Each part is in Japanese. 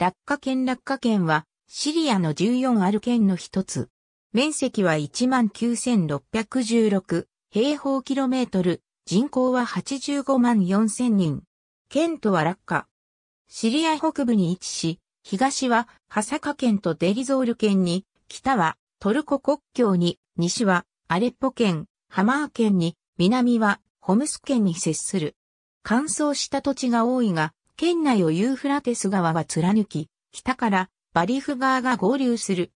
落下県落下県は、シリアの14ある県の一つ。面積は19,616平方キロメートル、人口は85万4000人。県とは落下。シリア北部に位置し、東はハサカ県とデリゾール県に、北はトルコ国境に、西はアレッポ県、ハマー県に、南はホムス県に接する。乾燥した土地が多いが、県内をユーフラテス川が貫き、北からバリフ川が合流する。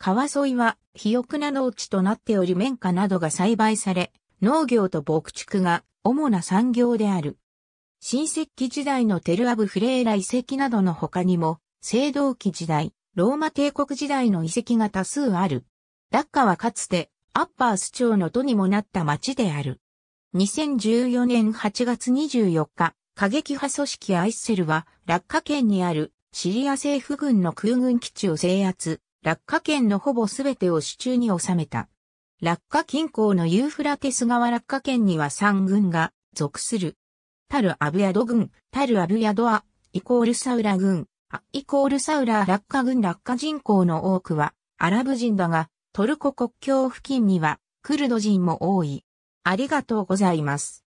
川沿いは肥沃な農地となっており綿花などが栽培され、農業と牧畜が主な産業である。新石器時代のテルアブフレーラ遺跡などの他にも、青銅器時代、ローマ帝国時代の遺跡が多数ある。ダッカはかつて、アッパース町の都にもなった町である。2014年8月24日、過激派組織アイッセルは、落下圏にあるシリア政府軍の空軍基地を制圧、落下圏のほぼ全てを手中に収めた。落下近郊のユーフラテス川落下圏には3軍が属する。タル・アブヤド軍、タル・アブヤドア、イコールサウラ軍、アイコールサウラ落下軍落下人口の多くはアラブ人だが、トルコ国境付近にはクルド人も多い。ありがとうございます。